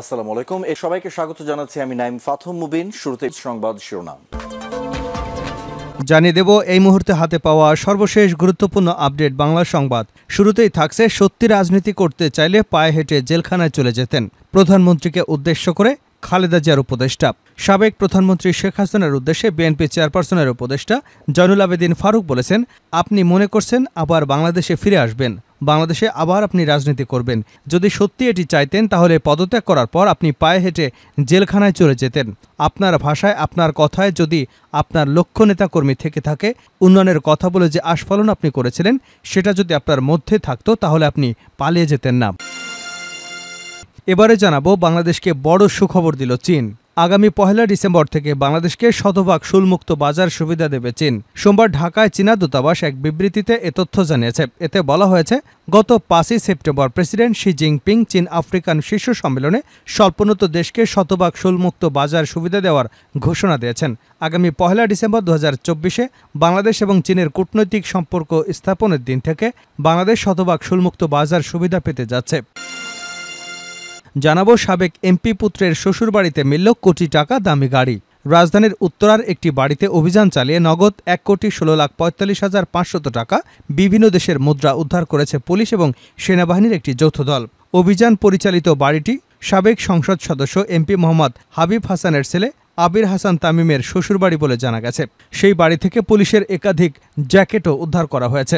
আসসালামু আলাইকুম এ সবাইকে স্বাগত জানাচ্ছি আমি নাইম ফাথম মুবিন শুরুতে সংবাদ শিরোনাম জানিয়ে দেব এই মুহূর্তে হাতে পাওয়া সর্বশেষ গুরুত্বপূর্ণ আপডেট বাংলা সংবাদ শুরুতেই থাকছে সত্যি রাজনীতি করতে চাইলে পায়ে হেঁটে জেলখানায় চলে যেতেন প্রধানমন্ত্রীকে উদ্দেশ্য করে খালেদা জিয়ার উপদেষ্টা সাবেক প্রধানমন্ত্রী শেখ হাসিনার উদ্দেশ্যে বিএনপি চেয়ারপারসনের উপদেষ্টা জয়নুল আবেদিন ফারুক বলেছেন আপনি মনে করছেন আবার বাংলাদেশে ফিরে আসবেন বাংলাদেশে আবার আপনি রাজনীতি করবেন যদি সত্যি এটি চাইতেন তাহলে পদত্যাগ করার পর আপনি পায়ে হেঁটে জেলখানায় চলে যেতেন আপনার ভাষায় আপনার কথায় যদি আপনার লক্ষ্য নেতাকর্মী থেকে থাকে উন্নয়নের কথা বলে যে আস্ফলন আপনি করেছিলেন সেটা যদি আপনার মধ্যে থাকতো তাহলে আপনি পালিয়ে যেতেন না এবারে জানাবো বাংলাদেশকে বড় সুখবর দিল চীন আগামী পহেলা ডিসেম্বর থেকে বাংলাদেশকে শতভাগ শুলমুক্ত বাজার সুবিধা দেবে চীন সোমবার ঢাকায় চীনা দূতাবাস এক বিবৃতিতে এ তথ্য জানিয়েছে এতে বলা হয়েছে গত পাঁচই সেপ্টেম্বর প্রেসিডেন্ট শি জিনপিং চীন আফ্রিকান শীর্ষ সম্মেলনে স্বল্পোন্নত দেশকে শতভাগ শুলমুক্ত বাজার সুবিধা দেওয়ার ঘোষণা দিয়েছেন আগামী পহেলা ডিসেম্বর দু বাংলাদেশ এবং চীনের কূটনৈতিক সম্পর্ক স্থাপনের দিন থেকে বাংলাদেশ শতভাগ শুলমুক্ত বাজার সুবিধা পেতে যাচ্ছে জানাবো সাবেক এমপি পুত্রের শ্বশুরবাড়িতে মিলল কোটি টাকা দামি গাড়ি রাজধানীর উত্তরার একটি বাড়িতে অভিযান চালিয়ে নগদ এক কোটি ষোলো লাখ পঁয়তাল্লিশ হাজার পাঁচশত টাকা বিভিন্ন দেশের মুদ্রা উদ্ধার করেছে পুলিশ এবং সেনাবাহিনীর একটি যৌথ দল অভিযান পরিচালিত বাড়িটি সাবেক সংসদ সদস্য এমপি মোহাম্মদ হাবিব হাসানের ছেলে আবির হাসান তামিমের শ্বশুরবাড়ি বলে জানা গেছে সেই বাড়ি থেকে পুলিশের একাধিক জ্যাকেটও উদ্ধার করা হয়েছে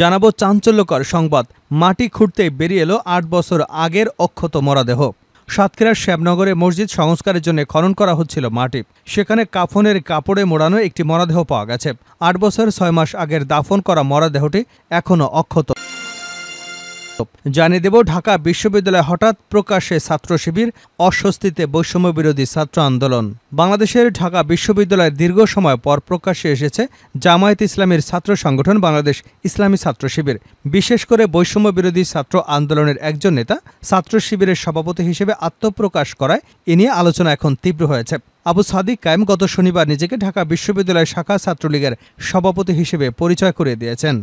জানাবো চাঞ্চল্যকর সংবাদ মাটি খুঁড়তে বেরিয়ে এলো আট বছর আগের অক্ষত মরাদেহ সাতক্ষীরার শ্যামনগরে মসজিদ সংস্কারের জন্য খনন করা হচ্ছিল মাটি সেখানে কাফনের কাপড়ে মোড়ানো একটি মরাদেহ পাওয়া গেছে আট বছর ছয় মাস আগের দাফন করা মরাদেহটি এখনও অক্ষত জানিয়ে দেব ঢাকা বিশ্ববিদ্যালয়ে হঠাৎ প্রকাশ্যে ছাত্র শিবির অস্বস্তিতে বৈষম্য বিরোধী ছাত্র আন্দোলন বাংলাদেশের ঢাকা বিশ্ববিদ্যালয়ে দীর্ঘ সময় পর প্রকাশ্যে এসেছে জামায়াত ইসলামীর ছাত্র সংগঠন বাংলাদেশ ইসলামী ছাত্র শিবির বিশেষ করে বৈষম্য বিরোধী ছাত্র আন্দোলনের একজন নেতা ছাত্র শিবিরের সভাপতি হিসেবে আত্মপ্রকাশ করায় এ নিয়ে আলোচনা এখন তীব্র হয়েছে আবু সাদিক কায়েম গত শনিবার নিজেকে ঢাকা বিশ্ববিদ্যালয় শাখা ছাত্রলীগের সভাপতি হিসেবে পরিচয় করে দিয়েছেন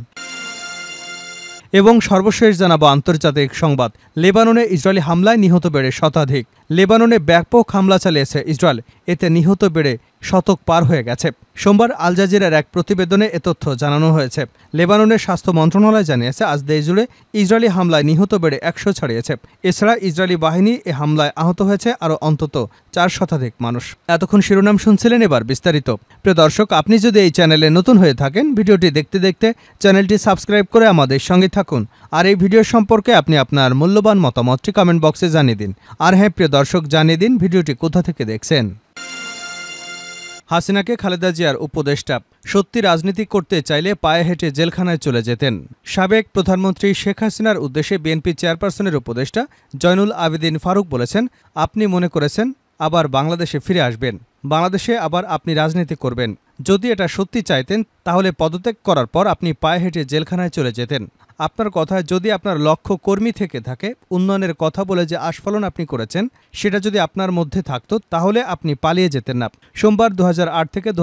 এবং সর্বশেষ জানাবো আন্তর্জাতিক সংবাদ লেবাননে ইসরায়েলি হামলায় নিহত বেড়ে শতাধিক লেবাননে ব্যাপক হামলা চালিয়েছে ইসরায়েল এতে নিহত বেড়ে শতক পার হয়ে গেছে সোমবার আল জাজিরার এক প্রতিবেদনে এ তথ্য জানানো হয়েছে লেবাননের স্বাস্থ্য মন্ত্রণালয় জানিয়েছে আজ দেশজুড়ে ইসরায়েলি হামলায় নিহত বেড়ে একশো ছাড়িয়েছে এছাড়া ইসরায়েলি বাহিনী এ হামলায় আহত হয়েছে আরও অন্তত চার শতাধিক মানুষ এতক্ষণ শিরোনাম শুনছিলেন এবার বিস্তারিত প্রিয় দর্শক আপনি যদি এই চ্যানেলে নতুন হয়ে থাকেন ভিডিওটি দেখতে দেখতে চ্যানেলটি সাবস্ক্রাইব করে আমাদের সঙ্গে থাকুন আর এই ভিডিও সম্পর্কে আপনি আপনার মূল্যবান মতামতটি কমেন্ট বক্সে জানিয়ে দিন আর হ্যাঁ প্রিয় দর্শক জানিয়ে দিন ভিডিওটি কোথা থেকে দেখছেন হাসিনাকে খালেদা জিয়ার উপদেষ্টা সত্যি রাজনীতি করতে চাইলে পায়ে হেঁটে জেলখানায় চলে যেতেন সাবেক প্রধানমন্ত্রী শেখ হাসিনার উদ্দেশ্যে বিএনপি চেয়ারপারসনের উপদেষ্টা জয়নুল আবেদিন ফারুক বলেছেন আপনি মনে করেছেন আবার বাংলাদেশে ফিরে আসবেন বাংলাদেশে আবার আপনি রাজনীতি করবেন যদি এটা সত্যি চাইতেন তাহলে পদত্যাগ করার পর আপনি পায়ে হেঁটে জেলখানায় চলে যেতেন আপনার কথায় যদি আপনার লক্ষ্য কর্মী থেকে থাকে উন্নয়নের কথা বলে যে আস্ফলন আপনি করেছেন সেটা যদি আপনার মধ্যে থাকতো তাহলে আপনি পালিয়ে যেতেন না সোমবার দু থেকে দু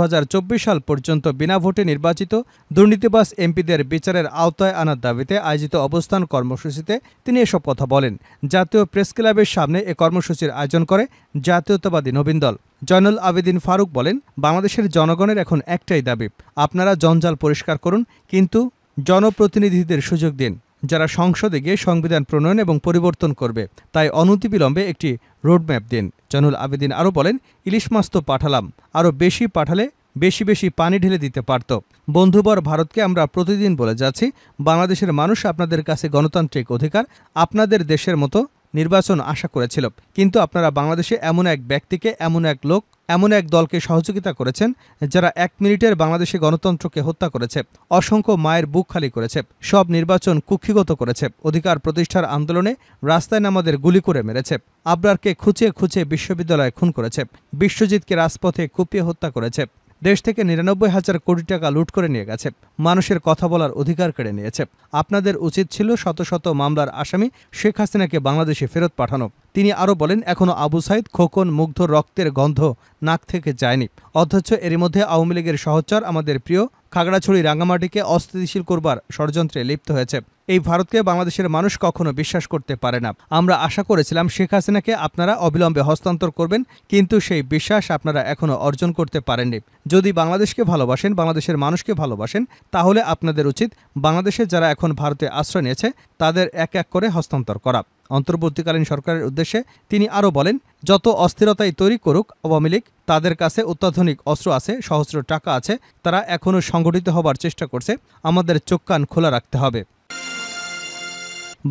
সাল পর্যন্ত বিনা ভোটে নির্বাচিত দুর্নীতিবাস এমপিদের বিচারের আওতায় আনার দাবিতে আয়োজিত অবস্থান কর্মসূচিতে তিনি এসব কথা বলেন জাতীয় প্রেস ক্লাবের সামনে এ কর্মসূচির আয়োজন করে জাতীয়তাবাদী নবীন দল জয়নুল আবেদিন ফারুক বলেন বাংলাদেশের জনগণের এখন একটাই দাবি আপনারা জঞ্জাল পরিষ্কার করুন কিন্তু জনপ্রতিনিধিদের সুযোগ দিন যারা সংসদে গিয়ে সংবিধান প্রণয়ন এবং পরিবর্তন করবে তাই অনতিবিলম্বে একটি রোডম্যাপ দিন জনুল আবেদিন আরও বলেন ইলিশ মাছ তো পাঠালাম আরও বেশি পাঠালে বেশি বেশি পানি ঢেলে দিতে পারত বন্ধুবর ভারতকে আমরা প্রতিদিন বলে যাচ্ছি বাংলাদেশের মানুষ আপনাদের কাছে গণতান্ত্রিক অধিকার আপনাদের দেশের মতো নির্বাচন আশা করেছিল কিন্তু আপনারা বাংলাদেশে এমন এক ব্যক্তিকে এমন এক লোক এমন এক দলকে সহযোগিতা করেছেন যারা এক মিনিটের বাংলাদেশে গণতন্ত্রকে হত্যা করেছে অসংখ্য মায়ের বুক খালি করেছে সব নির্বাচন কুক্ষিগত করেছে অধিকার প্রতিষ্ঠার আন্দোলনে রাস্তায় নামাদের গুলি করে মেরেছে আবরারকে খুঁচিয়ে খুঁচিয়ে বিশ্ববিদ্যালয়ে খুন করেছে বিশ্বজিৎকে রাজপথে কুপিয়ে হত্যা করেছে দেশ থেকে নিরানব্বই হাজার কোটি টাকা লুট করে নিয়ে গেছে মানুষের কথা বলার অধিকার কেড়ে নিয়েছে আপনাদের উচিত ছিল শত শত মামলার আসামি শেখ হাসিনাকে বাংলাদেশে ফেরত পাঠানো তিনি আরও বলেন এখনও আবু সাইদ খোকন মুগ্ধ রক্তের গন্ধ নাক থেকে যায়নি অথচ এরই মধ্যে আওয়ামী লীগের সহচর আমাদের প্রিয় খাগড়াছড়ি রাঙামাটিকে অস্থিতিশীল করবার ষড়যন্ত্রে লিপ্ত হয়েছে এই ভারতকে বাংলাদেশের মানুষ কখনো বিশ্বাস করতে পারে না আমরা আশা করেছিলাম শেখ হাসিনাকে আপনারা অবিলম্বে হস্তান্তর করবেন কিন্তু সেই বিশ্বাস আপনারা এখনো অর্জন করতে পারেননি যদি বাংলাদেশকে ভালোবাসেন বাংলাদেশের মানুষকে ভালোবাসেন তাহলে আপনাদের উচিত বাংলাদেশে যারা এখন ভারতে আশ্রয় নিয়েছে তাদের এক এক করে হস্তান্তর করা অন্তর্বর্তীকালীন সরকারের উদ্দেশ্যে তিনি আরও বলেন যত অস্থিরতাই তৈরি করুক আওয়ামী লীগ তাদের কাছে অত্যাধুনিক অস্ত্র আছে সহস্র টাকা আছে তারা এখনও সংগঠিত হবার চেষ্টা করছে আমাদের চোখ কান খোলা রাখতে হবে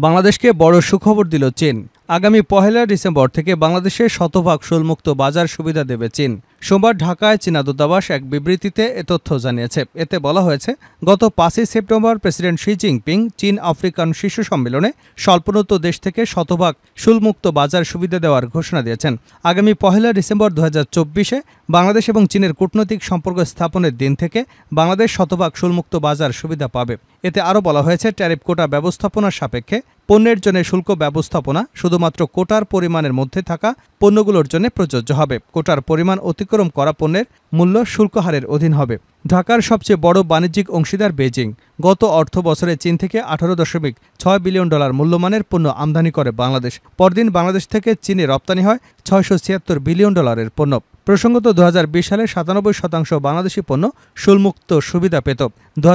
বাংলাদেশকে বড় সুখবর দিল চীন আগামী পহেলা ডিসেম্বর থেকে বাংলাদেশে শতভাগ শুলমুক্ত বাজার সুবিধা দেবে চীন সোমবার ঢাকায় চীনা দূতাবাস এক বিবৃতিতে এ তথ্য জানিয়েছে এতে বলা হয়েছে গত পাঁচই সেপ্টেম্বর প্রেসিডেন্ট শি জিনপিং চীন আফ্রিকান শীর্ষ সম্মেলনে স্বল্পনত দেশ থেকে শতভাগ শুলমুক্ত বাজার সুবিধা দেওয়ার ঘোষণা দিয়েছেন আগামী পহেলা ডিসেম্বর দু চব্বিশে বাংলাদেশ এবং চীনের কূটনৈতিক সম্পর্ক স্থাপনের দিন থেকে বাংলাদেশ শতভাগ শুলমুক্ত বাজার সুবিধা পাবে এতে আরও বলা হয়েছে ট্যারিফ কোটা ব্যবস্থাপনার সাপেক্ষে পণ্যের জন্য শুল্ক ব্যবস্থাপনা শুধুমাত্র কোটার পরিমাণের মধ্যে থাকা পণ্যগুলোর জন্য প্রযোজ্য হবে কোটার পরিমাণ অতিক্রম করা পণ্যের মূল্য শুল্ক হারের অধীন হবে ঢাকার সবচেয়ে বড় বাণিজ্যিক অংশীদার বেজিং গত অর্থ বছরে চীন থেকে আঠারো দশমিক ছয় বিলিয়ন ডলার মূল্যমানের পণ্য আমদানি করে বাংলাদেশ পরদিন বাংলাদেশ থেকে চীনে রপ্তানি হয় ছয়শো ছিয়াত্তর বিলিয়ন ডলারের পণ্য প্রসঙ্গত দু সালে সাতানব্বই শতাংশ বাংলাদেশি পণ্য শুল্কমুক্ত সুবিধা পেত দু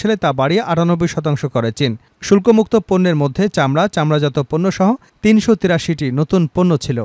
সালে তা বাড়িয়ে আটানব্বই শতাংশ করে চীন শুল্কমুক্ত পণ্যের মধ্যে চামড়া চামড়াজাত পণ্য সহ তিনশো তিরাশিটি নতুন পণ্য ছিল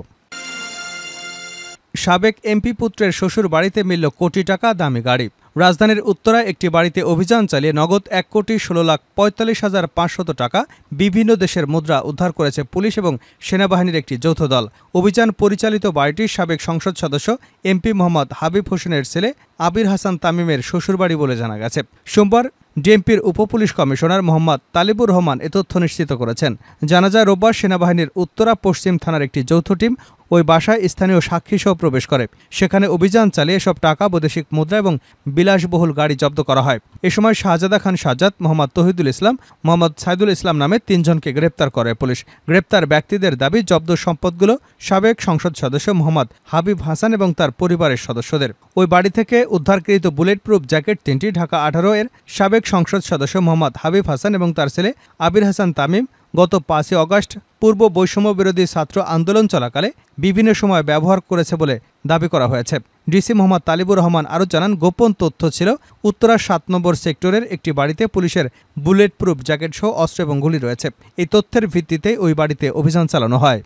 সাবেক এমপি পুত্রের শ্বশুর বাড়িতে মিলল কোটি টাকা দামি গাড়ি রাজধানীর উত্তরায় একটি বাড়িতে অভিযান চালিয়ে নগদ এক কোটি ষোলো লাখ পঁয়তাল্লিশ হাজার পাঁচশত টাকা বিভিন্ন দেশের মুদ্রা উদ্ধার করেছে পুলিশ এবং সেনাবাহিনীর একটি যৌথ দল অভিযান পরিচালিত বাড়িটির সাবেক সংসদ সদস্য এমপি মোহাম্মদ হাবিব হোসেনের ছেলে আবির হাসান তামিমের শ্বশুরবাড়ি বলে জানা গেছে সোমবার ডিএমপির উপপুলিশ কমিশনার মোহাম্মদ তালিবুর রহমান এ তথ্য নিশ্চিত করেছেন জানা যায় রোববার সেনাবাহিনীর উত্তরা পশ্চিম থানার একটি যৌথ টিম ওই বাসায় স্থানীয় সাক্ষীসহ প্রবেশ করে সেখানে অভিযান চালিয়ে সব টাকা বৈদেশিক মুদ্রা এবং বিল বিলাসবহুল গাড়ি জব্দ করা হয় এ সময় শাহজাদা খান সাজ্জাদ মোহাম্মদ তহিদুল ইসলাম মোহাম্মদ সাইদুল ইসলাম নামে তিনজনকে গ্রেপ্তার করে পুলিশ গ্রেপ্তার ব্যক্তিদের দাবি জব্দ সম্পদগুলো সাবেক সংসদ সদস্য মোহাম্মদ হাবিব হাসান এবং তার পরিবারের সদস্যদের ওই বাড়ি থেকে উদ্ধারকৃত বুলেট প্রুফ জ্যাকেট তিনটি ঢাকা আঠারো এর সাবেক সংসদ সদস্য মোহাম্মদ হাবিব হাসান এবং তার ছেলে আবির হাসান তামিম গত পাঁচই অগস্ট পূর্ব বৈষম্য বিরোধী ছাত্র আন্দোলন চলাকালে বিভিন্ন সময় ব্যবহার করেছে বলে দাবি করা হয়েছে ডিসি মোহাম্মদ তালিবুর রহমান আরও জানান গোপন তথ্য ছিল উত্তরা সাত নম্বর সেক্টরের একটি বাড়িতে পুলিশের বুলেট প্রুফ জ্যাকেট সহ অস্ত্র এবং গুলি রয়েছে এই তথ্যের ভিত্তিতে ওই বাড়িতে অভিযান চালানো হয়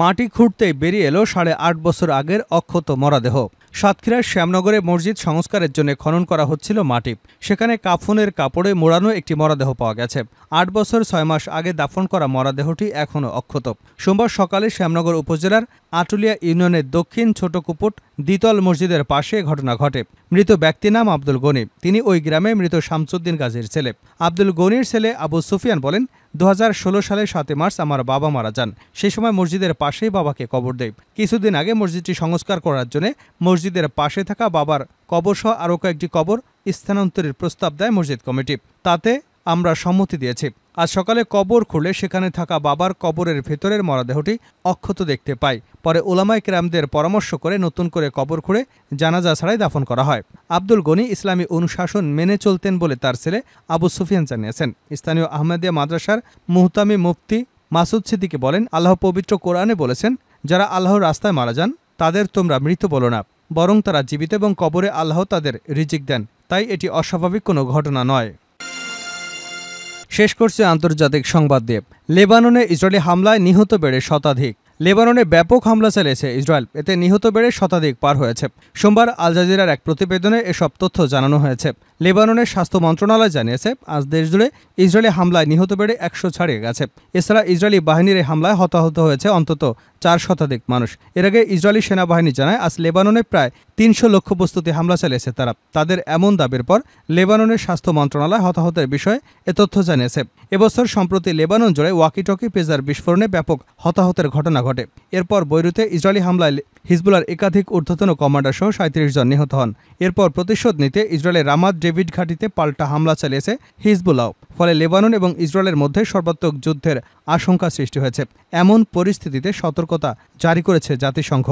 মাটি খুঁড়তেই বেরিয়ে এলো সাড়ে আট বছর আগের অক্ষত মরাদেহ সাতক্ষীরার শ্যামনগরে মসজিদ সংস্কারের জন্য খনন করা হচ্ছিল মাটি সেখানে কাফনের কাপড়ে মোড়ানো একটি মরাদেহ পাওয়া গেছে আট বছর ছয় মাস আগে দাফন করা মরাদেহটি এখনও অক্ষত সোমবার সকালে শ্যামনগর উপজেলার আটুলিয়া ইউনিয়নের দক্ষিণ ছোটকুপুট দ্বিতল মসজিদের পাশে ঘটনা ঘটে মৃত ব্যক্তি নাম আব্দুল গনি তিনি ওই গ্রামে মৃত শামসুদ্দিন গাজীর ছেলে আব্দুল গনির ছেলে আবু সুফিয়ান বলেন দু সালের সাতই মার্চ আমার বাবা মারা যান সে সময় মসজিদের পাশেই বাবাকে কবর দেয় কিছুদিন আগে মসজিদটি সংস্কার করার জন্য মসজিদের পাশে থাকা বাবার কবরসহ আরও কয়েকটি কবর স্থানান্তরের প্রস্তাব দেয় মসজিদ কমিটি তাতে আমরা সম্মতি দিয়েছি আজ সকালে কবর খুলে সেখানে থাকা বাবার কবরের ভেতরের মরদেহটি অক্ষত দেখতে পাই পরে ওলামাই ক্রামদের পরামর্শ করে নতুন করে কবর খুঁড়ে জানাজা ছাড়াই দাফন করা হয় আব্দুল গনি ইসলামী অনুশাসন মেনে চলতেন বলে তার ছেলে আবু সুফিয়ান জানিয়েছেন স্থানীয় আহমেদিয়া মাদ্রাসার মুহতামি মুফতি মাসুদ সিদ্দিকে বলেন আল্লাহ পবিত্র কোরআনে বলেছেন যারা আল্লাহর রাস্তায় মারা যান তাদের তোমরা মৃত বলো না বরং তারা জীবিত এবং কবরে আল্লাহ তাদের রিজিক দেন তাই এটি অস্বাভাবিক কোনো ঘটনা নয় শেষ করছে আন্তর্জাতিক সংবাদ দিয়ে লেবাননে ইসরায়েলি হামলায় নিহত বেড়ে শতাধিক লেবাননে ব্যাপক হামলা চালিয়েছে ইসরায়েল এতে নিহত বেড়ে শতাধিক পার হয়েছে সোমবার আল জাজিরার এক প্রতিবেদনে এসব তথ্য জানানো হয়েছে লেবাননের স্বাস্থ্য মন্ত্রণালয় জানিয়েছে আজ দেশজুড়ে ইসরায়েলি হামলায় নিহত বেড়ে একশো ছাড়িয়ে গেছে এছাড়া ইসরায়েলি বাহিনীর এই হামলায় হতাহত হয়েছে অন্তত চার শতাধিক মানুষ এর আগে ইসরায়েলি সেনাবাহিনী জানায় আজ লেবাননে প্রায় তিনশো লক্ষ প্রস্তুতি হামলা চালিয়েছে তারা তাদের এমন দাবির পর লেবাননের স্বাস্থ্য মন্ত্রণালয় হতাহতের বিষয়ে এ তথ্য জানিয়েছে এবছর সম্প্রতি লেবানন জুড়ে ওয়াকিটকি পেজার বিস্ফোরণে ব্যাপক হতাহতের ঘটনা ঘটে এরপর বৈরুতে ইসরায়েলি হামলায় হিজবুলার একাধিক ঊর্ধ্বতন কমান্ডার সহ সাঁত্রিশ জন নিহত হন এরপর প্রতিশোধ নিতে ইসরায়েলের রামাদ ডেভিড ঘাটিতে পাল্টা হামলা চালিয়েছে হিজবুলাও ফলে লেবানন এবং ইসরায়েলের মধ্যে সর্বাত্মক যুদ্ধের আশঙ্কা সৃষ্টি হয়েছে এমন পরিস্থিতিতে সতর্কতা জারি করেছে জাতিসংঘ